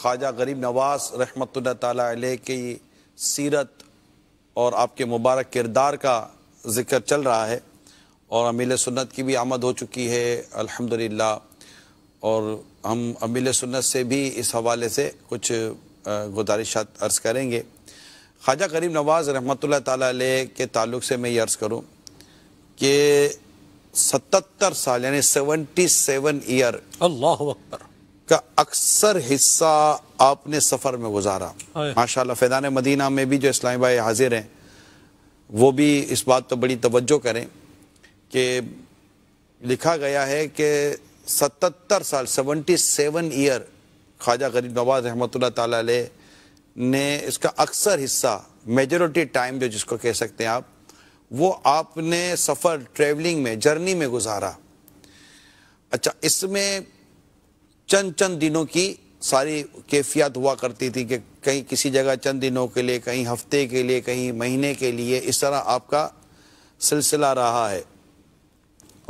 خواجہ غریب نواز رحمت اللہ تعالیٰ علیہ کی سیرت اور آپ کے مبارک کردار کا ذکر چل رہا ہے اور امیل سنت کی بھی آمد ہو چکی ہے الحمدللہ اور ہم امیل سنت سے بھی اس حوالے سے کچھ گزارشات عرض کریں گے خواجہ غریب نواز رحمۃ اللہ تعالیٰ علیہ کے تعلق سے میں یہ عرض کروں کہ ستتر سال یعنی سیونٹی سیون ایئر اللہ اکبر کا اکثر حصہ آپ نے سفر میں گزارا ماشاء اللہ فیضان مدینہ میں بھی جو اسلامی بھائی حاضر ہیں وہ بھی اس بات پر بڑی توجہ کریں کہ لکھا گیا ہے کہ ستتر سال سیونٹی سیون ایئر خواجہ غریب نواز رحمۃ اللہ تعالی علیہ نے اس کا اکثر حصہ میجورٹی ٹائم جو جس کو کہہ سکتے ہیں آپ وہ آپ نے سفر ٹریولنگ میں جرنی میں گزارا اچھا اس میں چند چند دنوں کی ساری کیفیات ہوا کرتی تھی کہ کہیں کسی جگہ چند دنوں کے لیے کہیں ہفتے کے لیے کہیں مہینے کے لیے اس طرح آپ کا سلسلہ رہا ہے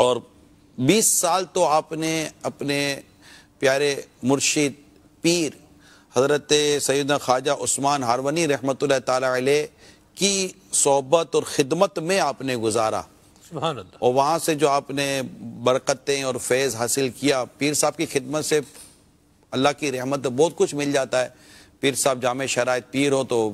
اور بیس سال تو آپ نے اپنے پیارے مرشد پیر حضرت سیدنا خواجہ عثمان ہارونی رحمۃ اللہ تعالی علیہ کی صحبت اور خدمت میں آپ نے گزارا اور وہاں سے جو آپ نے برکتیں اور فیض حاصل کیا پیر صاحب کی خدمت سے اللہ کی رحمت بہت کچھ مل جاتا ہے پیر صاحب جامع شرائط پیر ہو تو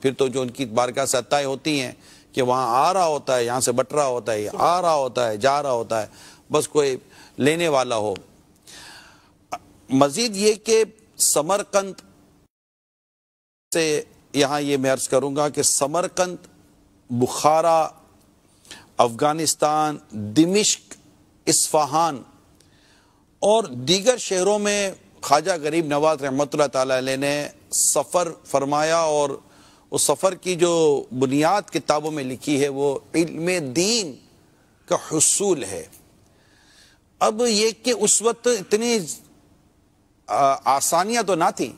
پھر تو جو ان کی بارکا سے ہوتی ہیں کہ وہاں آ رہا ہوتا ہے یہاں سے بٹ رہا ہوتا ہے آ رہا ہوتا ہے جا رہا ہوتا ہے بس کوئی لینے والا ہو مزید یہ کہ سمرکند سے یہاں یہ میں عرض کروں گا کہ سمرکند بخارا افغانستان دمشق اسفہان اور دیگر شہروں میں خواجہ غریب نواز رحمۃ اللہ تعالیٰ علیہ نے سفر فرمایا اور اس سفر کی جو بنیاد کتابوں میں لکھی ہے وہ علم دین کا حصول ہے اب یہ کہ اس وقت اتنی آسانیاں تو نہ تھیں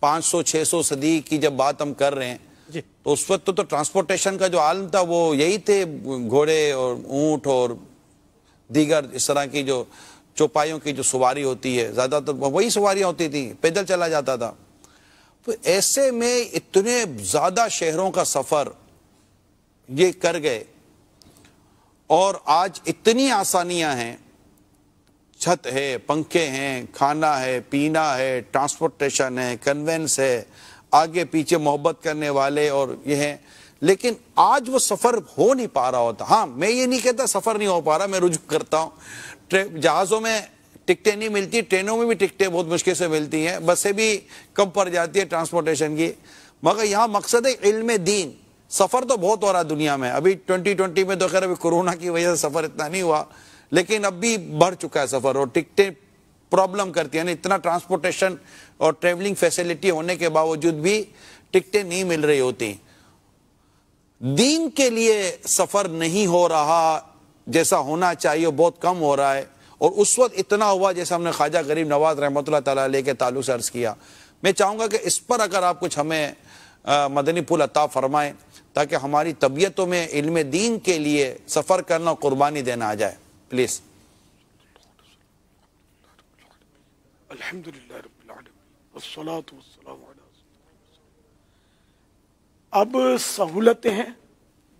پانچ سو چھ سو صدی کی جب بات ہم کر رہے ہیں جی۔ تو اس وقت تو ٹرانسپورٹیشن کا جو عالم تھا وہ یہی تھے گھوڑے اور اونٹ اور دیگر اس طرح کی جو چوپائیوں کی جو سواری ہوتی ہے زیادہ تر وہی سواریاں ہوتی تھیں پیدل چلا جاتا تھا تو ایسے میں اتنے زیادہ شہروں کا سفر یہ کر گئے اور آج اتنی آسانیاں ہیں چھت ہے پنکھے ہیں کھانا ہے پینا ہے ٹرانسپورٹیشن ہے کنوینس ہے آگے پیچھے محبت کرنے والے اور یہ ہیں لیکن آج وہ سفر ہو نہیں پا رہا ہوتا ہاں میں یہ نہیں کہتا سفر نہیں ہو پا رہا میں رجوع کرتا ہوں جہازوں میں ٹکٹیں نہیں ملتی ٹرینوں میں بھی ٹکٹیں بہت مشکل سے ملتی ہیں بسیں بھی کم پڑ جاتی ہیں ٹرانسپورٹیشن کی مگر یہاں مقصد ہے علم دین سفر تو بہت ہو رہا دنیا میں ابھی ٹوئنٹی ٹوئنٹی میں تو خیر ابھی کورونا کی وجہ سے سفر اتنا نہیں ہوا لیکن اب بھی بڑھ چکا ہے سفر اور ٹکٹیں پرابلم کرتی ہے یعنی اتنا ٹرانسپورٹیشن اور ٹریولنگ فیسلٹی ہونے کے باوجود بھی ٹکٹیں نہیں مل رہی ہوتی دین کے لیے سفر نہیں ہو رہا جیسا ہونا چاہیے بہت کم ہو رہا ہے اور اس وقت اتنا ہوا جیسا ہم نے خواجہ غریب نواز رحمۃ اللہ تعالی علیہ کے تعلق سے عرض کیا میں چاہوں گا کہ اس پر اگر آپ کچھ ہمیں مدنی پھول عطا فرمائیں تاکہ ہماری طبیعتوں میں علم دین کے لیے سفر کرنا قربانی دینا آ جائے پلیز الحمد رب والصلاة والسلام اب سہولتیں ہیں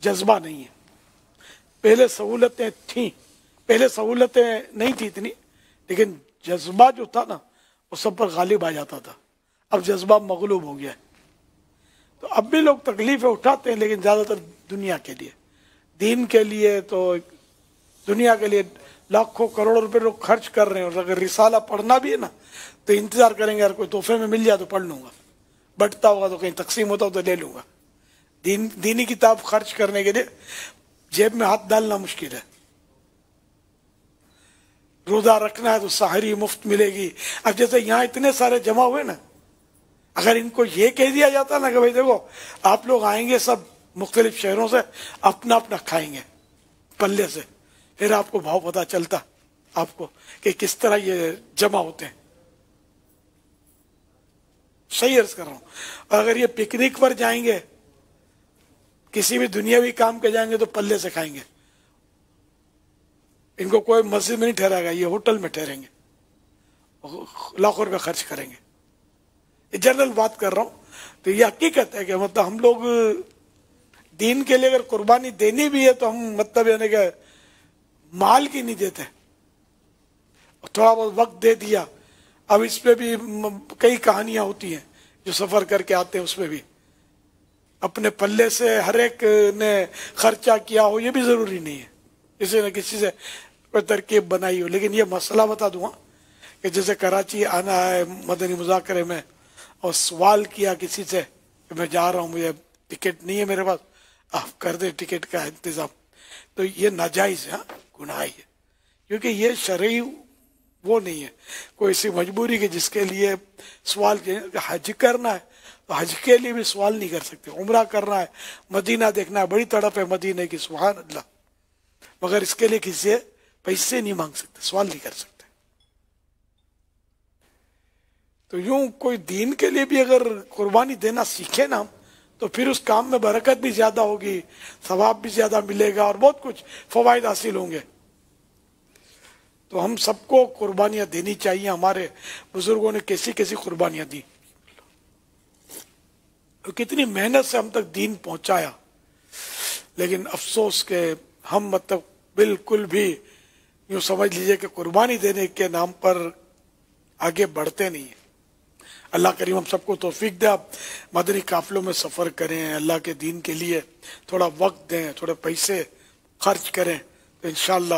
جذبہ نہیں ہے پہلے سہولتیں تھیں پہلے سہولتیں نہیں تھیں اتنی لیکن جذبہ جو تھا نا وہ سب پر غالب آ جاتا تھا اب جذبہ مغلوب ہو گیا ہے تو اب بھی لوگ تکلیفیں اٹھاتے ہیں لیکن زیادہ تر دنیا کے لیے دین کے لیے تو دنیا کے لیے لاکھوں کروڑوں روپے لوگ خرچ کر رہے ہیں اور اگر رسالہ پڑھنا بھی ہے نا تو انتظار کریں گے اگر کوئی تحفے میں مل جائے تو پڑھ لوں گا بٹتا ہوگا تو کہیں تقسیم ہوتا ہو تو لے لوں گا دین دینی کتاب خرچ کرنے کے لیے جیب میں ہاتھ ڈالنا مشکل ہے روزہ رکھنا ہے تو ساحری مفت ملے گی اب جیسے یہاں اتنے سارے جمع ہوئے نا اگر ان کو یہ کہہ دیا جاتا نا کہ بھائی دیکھو آپ لوگ آئیں گے سب مختلف شہروں سے اپنا اپنا کھائیں گے پلے سے پھر آپ کو بھاؤ پتا چلتا آپ کو کہ کس طرح یہ جمع ہوتے ہیں صحیح عرض کر رہا ہوں اگر یہ پکنک پر جائیں گے کسی بھی دنیا بھی کام کے جائیں گے تو پلے سے کھائیں گے ان کو کوئی مسجد میں نہیں ٹھہرائے گا یہ ہوٹل میں ٹھہریں گے لاکھوں روپے خرچ کریں گے یہ جنرل بات کر رہا ہوں تو یہ حقیقت ہے کہ مطلب ہم لوگ دین کے لیے اگر قربانی دینی بھی ہے تو ہم مطلب یعنی کہ مال کی نہیں دیتے تھوڑا بہت وقت دے دیا اب اس پہ بھی کئی کہانیاں ہوتی ہیں جو سفر کر کے آتے ہیں اس پہ بھی اپنے پلے سے ہر ایک نے خرچہ کیا ہو یہ بھی ضروری نہیں ہے کسی نہ کسی سے کوئی ترکیب بنائی ہو لیکن یہ مسئلہ بتا دوں ہاں کہ جیسے کراچی آنا ہے مدنی مذاکرے میں اور سوال کیا کسی سے کہ میں جا رہا ہوں مجھے ٹکٹ نہیں ہے میرے پاس آپ کر دیں ٹکٹ کا انتظام تو یہ ناجائز ہے ہاں؟ گناہ ہے کیونکہ یہ شرعی وہ نہیں ہے کوئی ایسی مجبوری جس کے لیے سوال حج کرنا ہے تو حج کے لیے بھی سوال نہیں کر سکتے عمرہ کرنا ہے مدینہ دیکھنا ہے بڑی تڑپ ہے مدینہ کی سبحان اللہ مگر اس کے لیے کسی سے پیسے نہیں مانگ سکتے سوال نہیں کر سکتے تو یوں کوئی دین کے لیے بھی اگر قربانی دینا سیکھے نا ہم تو پھر اس کام میں برکت بھی زیادہ ہوگی ثواب بھی زیادہ ملے گا اور بہت کچھ فوائد حاصل ہوں گے تو ہم سب کو قربانیاں دینی چاہیے ہمارے بزرگوں نے کیسی کیسی قربانیاں دی کتنی محنت سے ہم تک دین پہنچایا لیکن افسوس کے ہم مطلب بالکل بھی یوں سمجھ لیجئے کہ قربانی دینے کے نام پر آگے بڑھتے نہیں ہیں اللہ کریم ہم سب کو توفیق دے آپ مدنی قافلوں میں سفر کریں اللہ کے دین کے لیے تھوڑا وقت دیں تھوڑے پیسے خرچ کریں تو انشاءاللہ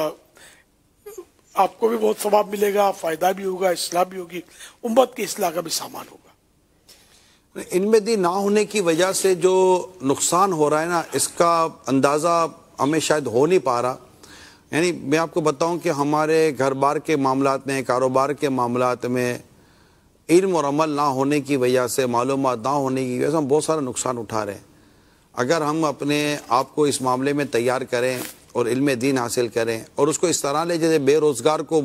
آپ کو بھی بہت ثواب ملے گا فائدہ بھی ہوگا اصلاح بھی ہوگی امت کی اصلاح کا بھی سامان ہوگا ان میں دی نہ ہونے کی وجہ سے جو نقصان ہو رہا ہے نا اس کا اندازہ ہمیں شاید ہو نہیں پا رہا یعنی میں آپ کو بتاؤں کہ ہمارے گھر بار کے معاملات میں کاروبار کے معاملات میں علم اور عمل نہ ہونے کی وجہ سے معلومات نہ ہونے کی وجہ سے ہم بہت سارا نقصان اٹھا رہے ہیں اگر ہم اپنے آپ کو اس معاملے میں تیار کریں اور علم دین حاصل کریں اور اس کو اس طرح لے جیسے بے روزگار کو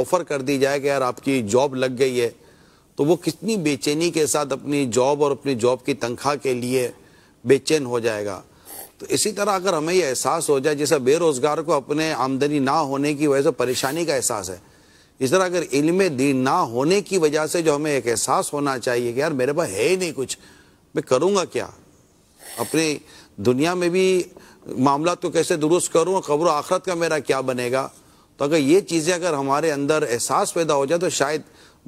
آفر کر دی جائے کہ یار آپ کی جاب لگ گئی ہے تو وہ کتنی بے چینی کے ساتھ اپنی جاب اور اپنی جاب کی تنخواہ کے لیے بے چین ہو جائے گا تو اسی طرح اگر ہمیں یہ احساس ہو جائے جیسے بے روزگار کو اپنے آمدنی نہ ہونے کی وجہ سے پریشانی کا احساس ہے اس طرح اگر علم دین نہ ہونے کی وجہ سے جو ہمیں ایک احساس ہونا چاہیے کہ یار میرے پاس ہے ہی نہیں کچھ میں کروں گا کیا اپنی دنیا میں بھی معاملات کو کیسے درست کروں قبر و آخرت کا میرا کیا بنے گا تو اگر یہ چیزیں اگر ہمارے اندر احساس پیدا ہو جائے تو شاید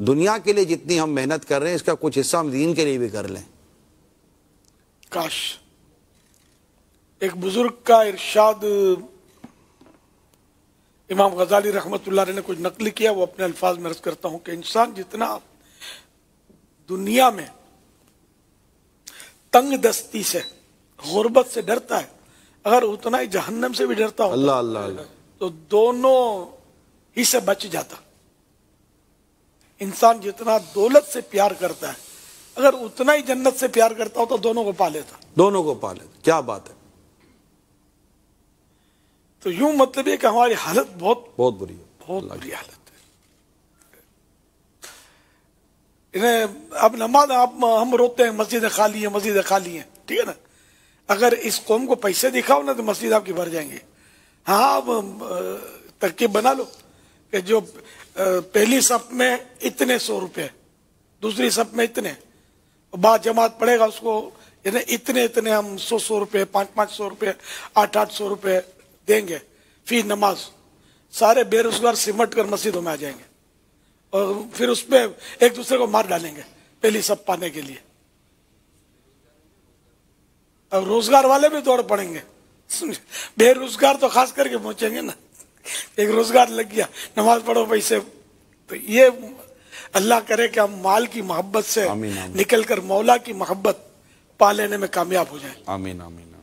دنیا کے لیے جتنی ہم محنت کر رہے ہیں اس کا کچھ حصہ ہم دین کے لیے بھی کر لیں کاش ایک بزرگ کا ارشاد امام غزالی رحمت اللہ علیہ نے کچھ نقل کیا وہ اپنے الفاظ میں عرض کرتا ہوں کہ انسان جتنا دنیا میں تنگ دستی سے غربت سے ڈرتا ہے اگر اتنا ہی جہنم سے بھی ڈرتا ہوں اللہ اللہ تو دونوں ہی سے بچ جاتا انسان جتنا دولت سے پیار کرتا ہے اگر اتنا ہی جنت سے پیار کرتا ہو تو دونوں کو پا لیتا دونوں کو پا لیتا کیا بات ہے تو یوں مطلب یہ کہ ہماری حالت بہت بہت بری ہے بہت بری حالت ہے اب نماز آپ ہم روتے ہیں مسجدیں خالی ہیں مسجدیں خالی ہیں ٹھیک ہے نا اگر اس قوم کو پیسے دکھاؤ نا تو مسجد آپ کی بھر جائیں گے ہاں آپ ترکیب بنا لو کہ جو پہلی سب میں اتنے سو روپے دوسری سب میں اتنے بعد جماعت پڑے گا اس کو یعنی اتنے اتنے ہم سو سو روپے پانچ پانچ سو روپے آٹھ آٹھ سو روپے دیں گے فی نماز سارے بے روزگار سمٹ کر مسجدوں میں آ جائیں گے اور پھر اس میں ایک دوسرے کو مار ڈالیں گے پہلی سب پانے کے لیے روزگار والے بھی دوڑ پڑیں گے بے روزگار تو خاص کر کے پہنچیں گے نا ایک روزگار لگ گیا نماز پڑھو پیسے تو یہ اللہ کرے کہ ہم مال کی محبت سے آمین آمین نکل کر مولا کی محبت پا لینے میں کامیاب ہو جائیں آمین آمین